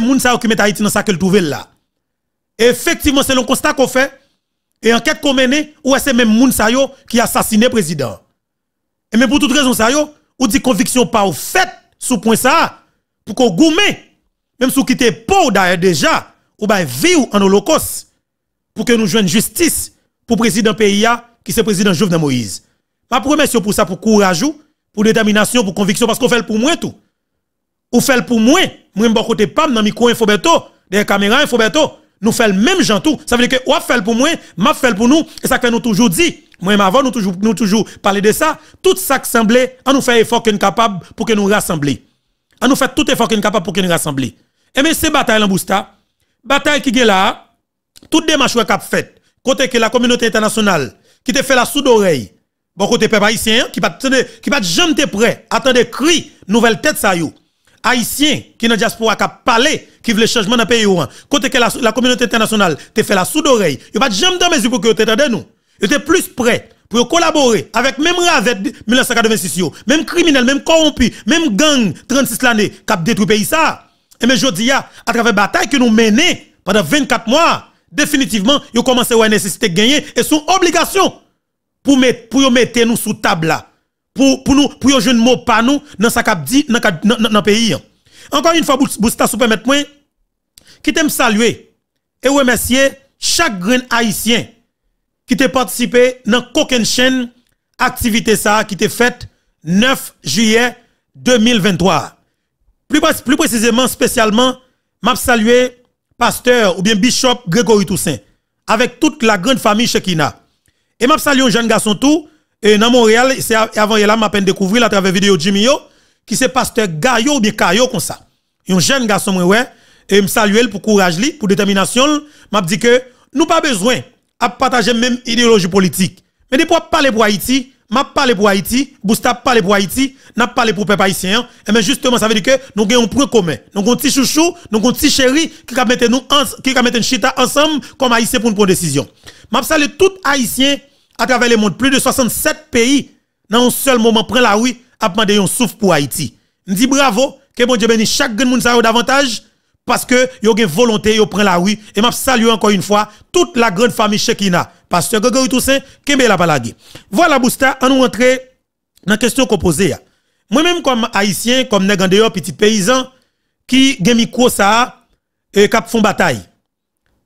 c'est moun qui met Haïti dans sa qu'elle trouve là. Effectivement, c'est le constat qu'on fait et enquête qu'on mène ou c'est même moun sa yo qui assassiné président. Et mais pour toute raison sa yo, ou dit conviction pas au fait sous point ça pour qu'on goume même sous quitter pau d'ailleurs déjà ou bien vivre en holocauste pour que nous joignions justice pour président PIA, qui c'est président Jovenel Moïse. Ma promesse pour ça pour courage pour détermination pour conviction parce qu'on fait pour moi tout ou fait pour moi, moi je côté pam dans micro info beto, des caméras info beto, nous fait le même genre tout. Ça veut dire que ou fait pour moi, m'a fait pour nous et ça fait nous toujours dit. Moi avant nous toujours nous toujours parler de ça, tout ça qui semblait, nous faire effort qu'une capable pour que nous rassembler. à nous fait tout effort qu'une capable pour que nous rassembler. Et mais ces batailles Bousta, bataille qui est là, toute démarche qui a côté que la communauté internationale qui te fait la sous d'oreille, bon côté peuple haïtien qui pas qui pas jamais prêt, attendez cri nouvelle tête ça yo haïtiens qui dans diaspora qui parlé qui le changement dans le pays côté que la, communauté internationale te fait la soude oreille il pas jamais dans yeux pour que vous nous était plus prêt pour collaborer avec même Ravette 1986 même criminel même corrompu même gang 36 l'année qui détruit pays ça et mais je dis à travers bataille que nous menons pendant 24 mois définitivement ils commencé à nécessité de gagner et son obligation pour mettre pour mettre nous sous table là pour, nous, pour mot pas nous, dans sa cap dit, dans pays. Hein. Encore une fois, Bousta, si vous permettez, qui t'aime saluer et remercier chaque grain haïtien qui t'a participé dans aucune chaîne activité ça qui été faite 9 juillet 2023. Plus, plus précisément, spécialement, m'a salué pasteur ou bien bishop Grégory Toussaint avec toute la grande famille Chekina. Et m'a salué un jeune garçon tout et dans Montréal, c'est avant là m'a peine découvrir à travers vidéo Jimmy yo, qui c'est pasteur Gayo ou bien comme ça. Un jeune garçon ouais et me saluer pour courage li, pour détermination, m'a dit que nous pas besoin à partager même idéologie politique. Mais des fois parler pour Haïti, m'a pas pour Haïti, Bousta parle pour Haïti, n'a pas pour peuple haïtien. Et mais justement ça veut dire que nous avons un point commun. Nous avons un petit chouchou, nous avons un petit chéri qui va mettre nous qui mettre chita ensemble comme haïtien pour une décision. M'a salué tout haïtien à travers le monde, plus de 67 pays, dans un seul moment, prennent la rue, à demander un souffle pour Haïti. Je dis bravo, que Dieu bénisse chaque grand monde davantage, parce que a une volonté, a prend la rue, et je salue encore une fois toute la grande famille Chekina. Pasteur que Toussaint, Kembe la balade. Voilà, Bousta, on nous rentrer dans la question qu'on posait. Moi-même, comme haïtien, comme nègre petit paysan, qui gen micro ça, et euh, cap font bataille.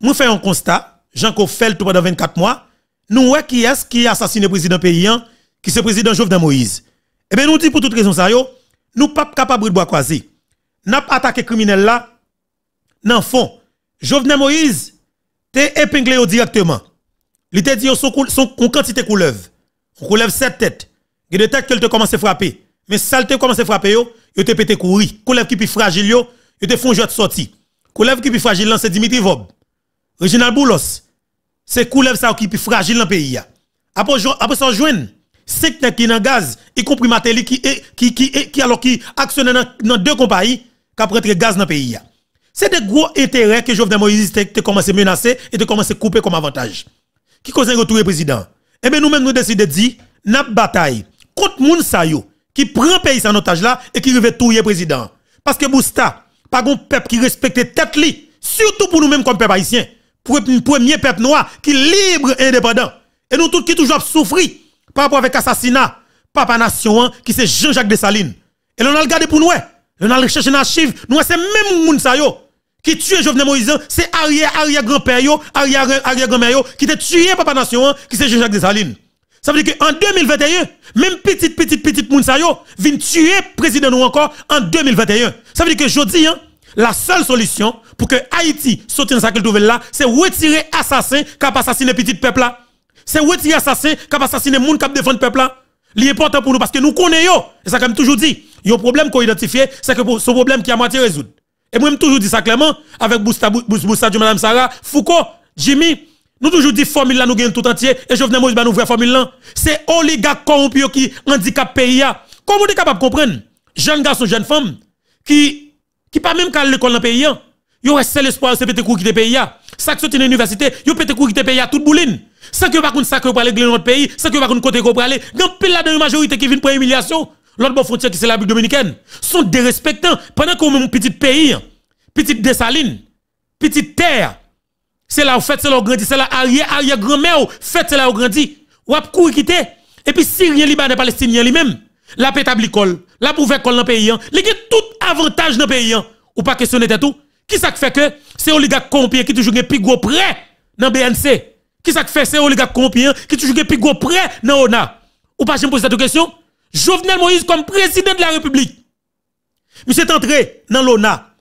Moi, fais un constat, Jean le tout pendant 24 mois, nous voyons qui est-ce qui a assassiné le président paysan, hein, qui c'est le président Jovenel Moïse. Eh bien, nous disons pour toute raison ça, ne sommes pas capables de croiser. Nous N'a pas attaqué criminel là, dans fond, Jovenel Moïse, t'es épinglé directement. Il te dit son, son, quantité couleuvre. On couleuvre sept têtes. Il y a des te à frapper. Mais ça, te commence à frapper, yo, te pète courir. Couleuvre qui plus fragile, yo, yo te font jeu de sortie. Couleuvre qui est fragile, c'est Dimitri Vob. Reginald Boulos c'est de ça qui est plus fragile dans le pays. Après, après ça, c'est cinq nègres qui dans gaz, y compris Matéli qui, qui, qui, qui, alors qui actionne dans, deux compagnies qui le gaz dans le pays. C'est des gros intérêts que Jovenel Moïse a commencé à menacer et a commencé à couper comme avantage. Qui cause un retour président? Eh bien, nous-mêmes, nous décidons de dire, n'a bataille contre moun sa yo, qui prend pays en otage là et qui veut tout président. Parce que Bousta, pas un peuple qui respecte tête li, surtout pour nous-mêmes comme peuple haïtien. Pour premier peuple noir qui est libre et indépendant. Et nous tous qui toujours souffrir par rapport avec assassinat, papa nation, qui c'est Jean-Jacques Dessalines. Et l'on a gardé pour nous, hein. on a recherché dans archive, nous hein, c'est même moun sa yo, qui tue Jovenel Moïse, c'est arrière, arrière grand-père yo, arrière, arrière grand-mère yo, qui t'a tué papa nation, qui c'est Jean-Jacques Dessalines. Ça veut dire qu'en 2021, même petite, petite, petite moun yo, vient tuer président nous encore en 2021. Ça veut dire que je dis, hein, la seule solution pour que Haïti soutienne dans sa nouvelle là, c'est retirer assassin qui a assassiné petit peuple là. C'est retirer assassin qui a assassiné monde qui défend le peuple là. L'important pour nous parce que nous connaissons, et ça comme toujours dit, il y a un problème qu'on identifie, c'est que ce problème qui a moitié résoudre. Et moi, je toujours dit ça clairement, avec Bousta, Bousta, Madame Sarah, Foucault, Jimmy, nous toujours dit formule là nous gagne tout entier et je venais moi de bah, nous ouvrir formule là. C'est oligarque corrompu qui handicap pays ah. Comment vous est capable de comprendre jeune garçon, jeune femme qui qui pas même qu'à l'école dans le pays. Hein. Yo seul l'espoir c'est pété cours qui te pays ça que sorti dans l'université, yo pété cours qui te pays à toute bouline. Sans que par contre ça que pour aller dans notre pays, sans que par contre côté qu'on pour aller, grand pile là dans la majorité qui vient pour humiliation. L'autre frontière qui c'est la République dominicaine sont dérespectants pendant qu'on un petit pays, petite dessaline, petite terre. C'est là où fait c'est là où grandit, c'est là arrière arrière grand-mère, fait c'est là où grandit. a courir quitter et puis Syriens, Libanais, Palestiniens lui-même la pétable la pouvait école dans le pays, hein. les tout avantage dans le pays, hein. ou pas questionner tout. Qui ça fait que c'est oligarque compien qui toujours gen plus gros prêt dans BNC? Qui ça fait c'est oligarque compien hein, qui toujours gen plus gros prêt dans ONA? Ou pas, je me pose cette question? Jovenel Moïse comme président de la République. Monsieur est entré dans l'ONA.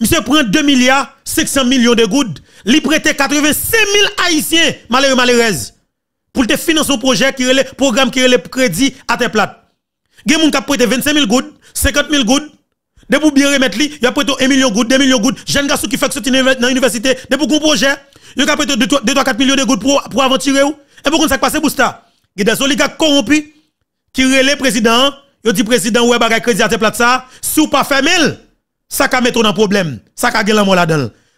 Monsieur prend 2 milliards 500 millions de gouttes. Il prête 85 000 haïtiens, malheureux, malheureuses, pour te financer un projet qui est le programme qui est le crédit à tes plates. Gen moun ont prêté 25 000 gouttes, 50 000 gouttes. De pour bien remettre li, y a prêté 1 million gouttes, 2 millions gouttes. Jeune garçon qui fait que dans l'université, de pour un projet, y a prêté 2 3 4 millions de gouttes pour pour aventurer ou. Et pour qu'on ça passe bousta. Gen des oligarques corrompus qui relè président, yo dit président ouais bagay crédit à te plate ça, si ou pas fermel, ça ka mettre dans problème, ça ka gen la mort la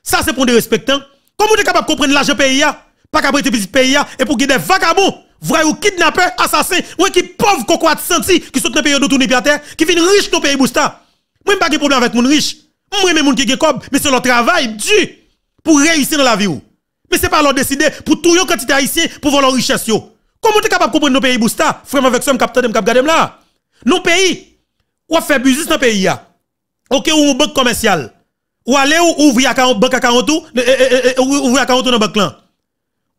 Ça c'est pour des respectants. Comment vous êtes capable de comprendre l'argent pays pas capable de pays et pour qu'il des vagabonds Vrai ou kidnappeur, assassin, ou qui pauvre cocoa de senti, qui sont dans le pays de tourner terre, qui viennent riche dans le pays Bousta. Moi, je pas de problème avec les riche. Moi, même les gens qui mais c'est leur travail dû pour réussir dans la vie. Mais ce n'est pas leur décider pour tout yon quantité haïtien pour voir leur richesse. Comment tu es capable de comprendre nos pays Bousta? Frère, avec ça, je capte, je là. Nos pays, ou fait business dans le pays. Ok, ou une banque commerciale. Ou aller ouvrir un banque à 40 ou ouvrir eh, eh, eh, à 40 dans la banque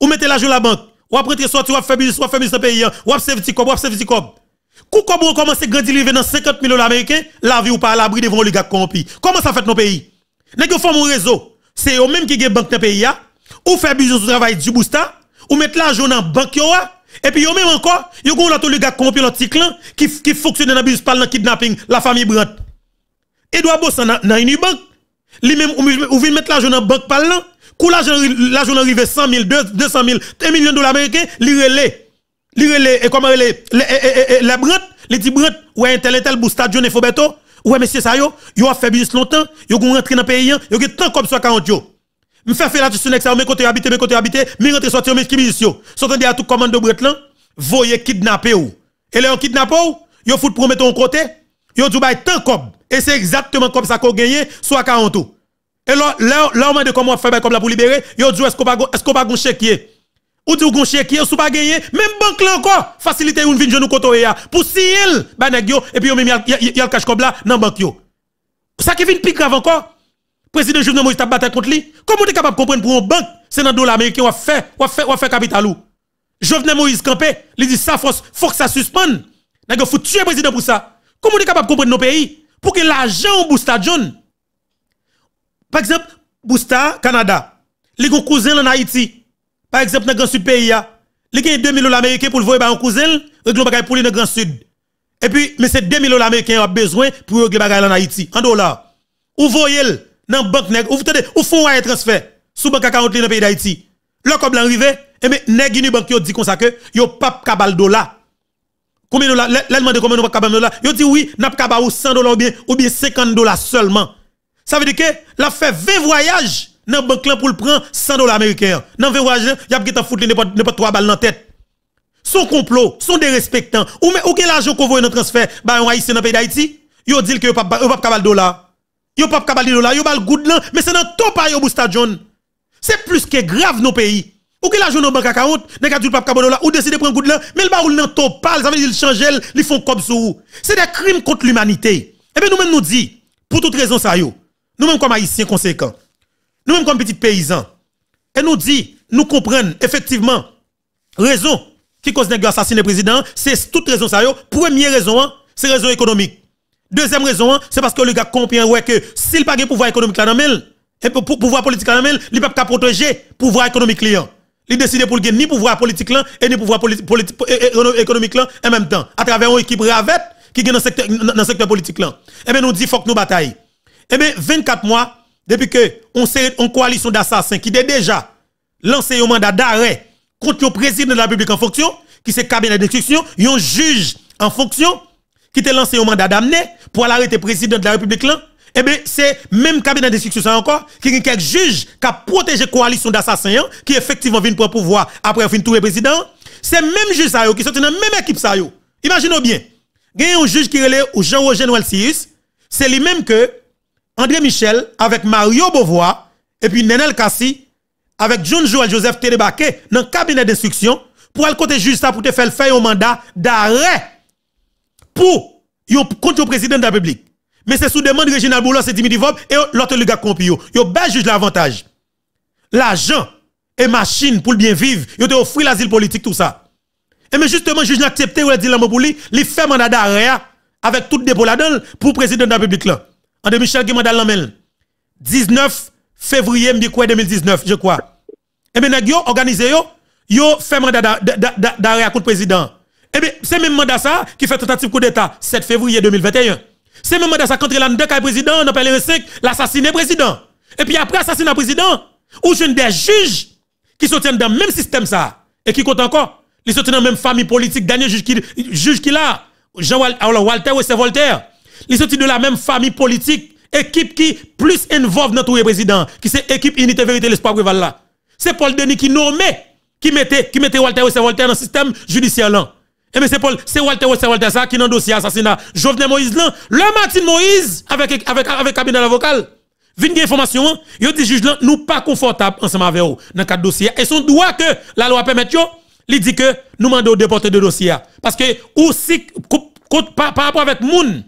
Ou mettez l'argent à la banque. Ou après tu sorti, ou fait business, ou fait business dans pays, hein. ou après petit ou après petit cob. Kou comme on commence à grandir dans 50 millions d'Américains, la vie ou pas à l'abri devant les gars corrompu. Comment ça fait nos pays? Nèg yo font réseau. C'est eux même qui gagne banque dans pays hein. ou fait business au travail du boosta, hein. ou mettre l'argent dans banque yo et puis eux même encore, ils yo gon l'autre gars corrompu l'autre clan qui qui fonctionne dans business par le kidnapping, la famille Brandt. Edouard Bossan dans une banque, lui même ou vient mettre l'argent dans banque par là Kou la journée arrivé 100 000, 200 000, 1 million de dollars américains, Lire les et comment les eh, eh, eh, les brant, les dit y ou un tel et tel boustad, John et Fobeto. Ouais, monsieur ça yo, yo a fait business longtemps, yo gon rentré dans pays, yo gen tant comme 40 yo. Me fait faire la dessus nex, mes côtés habité, mes côtés habité, me rentre sortir mes qui yo. Sortez à tout de bret là, voyez kidnapper ou. Et là on kidnappe ou, yo fout promettre un côté, yo dit bay tant comme. Et c'est exactement comme ça qu'on gagne, soit 40 ou. Et là, là, là, on m'a dit comment faire ben, comme là pour libérer. Yo, dit, est-ce qu'on pas, est-ce qu'on pas chéquier? Ou dit, gon chéquier, pas gagné. Même banque là encore, facilité une vie de nous ya. Pour si il, ben, et puis il même le cash comme là, la banque yo. Ça qui vient plus grave encore. Président Jovenel Moïse t'a battu contre lui. Comment on est capable de comprendre pour une banque, c'est dans le dollar américain, on fait, on fait, fait capital ou. Jovenel Moïse campé, il dit ça, faut faut que ça suspende. N'a faut tuer président pour ça. Comment on est capable de comprendre nos pays? Pour que l'argent booste à John. Par exemple, Bousta, Canada. Les cousins en Haïti. Par exemple, dans le grand sud pays, les gens 2 000 dollars américains pour le voir bah, un cousin, régler bagay pour grand sud. Et puis, mais c'est 2 000 dollars américains ont besoin pour régler bagay en Haïti, en dollars. Ou voyez dans la banque, ou vous ou font un transfert sous banque account dans le pays d'Haïti. Là, comme l'arrivée, et eh, mais nèg une banque dit comme ça que yo pas capable dollars. Combien dollars? L'allemand de combien nous pas capable dollars? Yo dit oui, n'a pas ou 100 dollars bien ou bien 50 dollars seulement. Ça veut dire que l'a fait 20 voyages dans le banque pour le prendre 100 dollars américains. Dans 20 voyages, il y a pas t'a foutu n'importe 3 balles dans la tête. Son complot, son dérespectant. Ou mais aucun argent qu'on voit dans transfert, bah on haïtien dans pays d'Haïti, yo dit que yo pas pas capable dollar. Yo pas capable dollar, yo pas good lan, mais c'est dans ton pays au Stadion. John. C'est plus que grave nos pays. Ou que l'argent dans banque account, a pas pas capable dollar, ou décide de prendre good là, mais le baoul dans ton pal, ça veut dire il change, il font comme sous. C'est des crimes contre l'humanité. Et eh bien nous même nous dit pour toute raison ça yo nous-mêmes comme haïtiens conséquents, nous-mêmes comme petits paysans, et nous dit, nous comprenons effectivement raison qui cause l'assassinat assassiner président, c'est toute raison ça Première raison, hein, c'est raison économique. Deuxième raison, hein, c'est parce que le gars comprend ouais que s'il pas de pouvoir économique là dans et pour pouvoir politique dans il pas protéger pouvoir économique client. Il décide pour gagner ni pouvoir politique et ni pouvoir économique en même temps à travers une équipe ravette qui est dans le secteur, politique là. Et eh bien nous dit faut que nous bataillons. Eh bien, 24 mois, depuis que on s'est en coalition d'assassins qui a déjà lancé un mandat d'arrêt contre le président de la République en fonction, qui c'est cabinet d'instruction, un juge en fonction, qui était lancé un mandat d'amener pour arrêter le président de la République là. Eh bien, c'est même cabinet d'instruction encore, qui a quelques juges qui a protégé la coalition d'assassins, hein, qui effectivement vient pour pouvoir après fini tout le président. C'est même juge ça, qui sont dans la même équipe ça. Imaginez bien. Il y a un juge qui est au Jean-Roger Noël C'est lui-même que André Michel avec Mario Beauvoir et puis Nenel Kassi avec John joël Joseph te dans le cabinet d'instruction pour aller côté juge ça pour te faire faire un mandat d'arrêt pour contre le président de la République. Mais c'est sous demande Réginal Boulot, et Dimitri Vob et l'autre gars compio. Yo bel juge l'avantage. L'argent et machine pour le bien vivre, yo te offrir l'asile politique tout ça. Et mais justement juge n'a accepté ou dit la pour lui, il fait mandat d'arrêt avec tout dépôt là pour le président de la République André Michel qui m'a 19 février 2019, je crois. Et eh bien, il ont organisé, yo, yo fait mandat d'arrêt à coup de président. Et eh bien, c'est même mandat ça qui fait tentative coup d'État 7 février 2021. C'est même mandat ça contre le président, on appelle le 5, l'assassinat président. Et puis après assassinat président, ou jeune des juges qui soutiennent dans le même système ça, et qui comptent encore. Ils sont dans la même famille politique, dernier juge qui, juge qui là, Jean Walter ou c'est Voltaire. Ils sortent de la même famille politique, équipe qui plus involve notre président, qui c'est équipe Unité Vérité l'Espoir Préval là. C'est Paul Denis qui nommait, qui mettait, qui mettait Walter Walter dans le système judiciaire là. Et eh mais c'est Paul, c'est Walter Walter ça qui dans le dossier assassinat Jovenel Moïse là. Le Martin Moïse avec avec avec cabinet avocat. Vin gen information, il hein. dit juge là nous pas confortable ensemble avec vous dans quatre dossier et son droit que la loi permet il dit que nous demandons de déporter de dossier parce que ou par rapport avec moun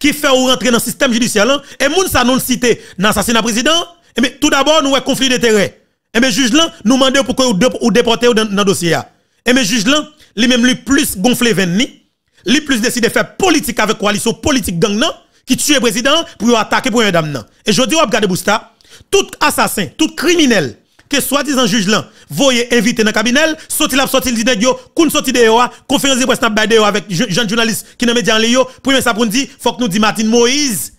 qui fait ou rentrer dans le système judiciaire. et moun ça non cité dans l'assassinat président. Et eh bien, tout d'abord, nous avons conflit d'intérêt. Et eh bien, juge là, nous demandons pourquoi ou déporté dans le dossier. Et eh bien, juge là, lui même plus gonflé venni, les plus décidés de faire politique avec coalition politique gang nan, qui tue le président pour attaquer pour un dame Et je dis, regarde Bousta, tout assassin, tout criminel que soi-disant juge là, voyez invité dans le cabinet, sorti la sorti dit yo, qu'on sorti de yo, hein, conférence de presse n'a avec jeune journaliste qui n'a média en yo. premier ça pour nous dire, faut que nous dit Martin Moïse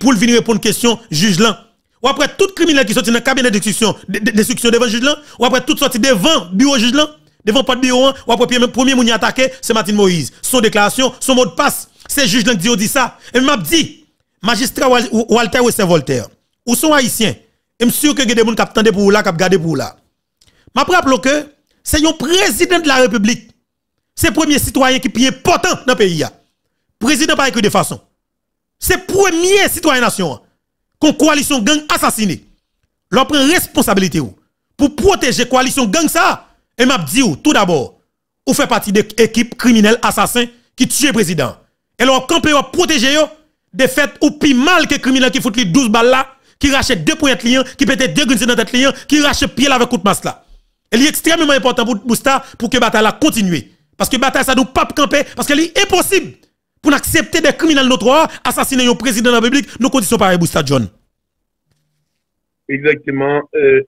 pour venir répondre question juge là. Ou après tout criminel qui sorti dans le cabinet de destruction devant juge là, ou après tout sorti devant bureau juge là, devant pas de bureau, hein, ou après premier moun attaqué, c'est Martin Moïse. Son déclaration, son mot de passe, c'est juge là qui dit oh, ça. Et m'a dit magistrat Walter ou Voltaire, ou sont haïtiens je suis sûr que des gens qui attendent pour là, qui regardent pour là. Je rappelle que c'est le président de la République. C'est le premier citoyen qui est important dans le pays. Président pas écrit de façon. C'est le premier citoyen nation qu'on coalition gang assassiné. leur prend responsabilité pour protéger la coalition gang ça. Et m'a dit tout d'abord, ou fait partie de l'équipe criminelle assassin qui tue le président. Et leur campé ou protéger yo de fait ou pi mal que criminel qui fout les 12 balles là qui rachète deux points de clients, qui pète deux grunes dans tête client, qui rachète pied avec coup de masse là. Il est extrêmement important pour Bousta pour que bataille continue. Parce que bataille ça nous pas camper parce qu'elle est impossible pour accepter des criminels notoires assassiner un président de la République, nous conditions pareil Bousta John. Exactement. Euh,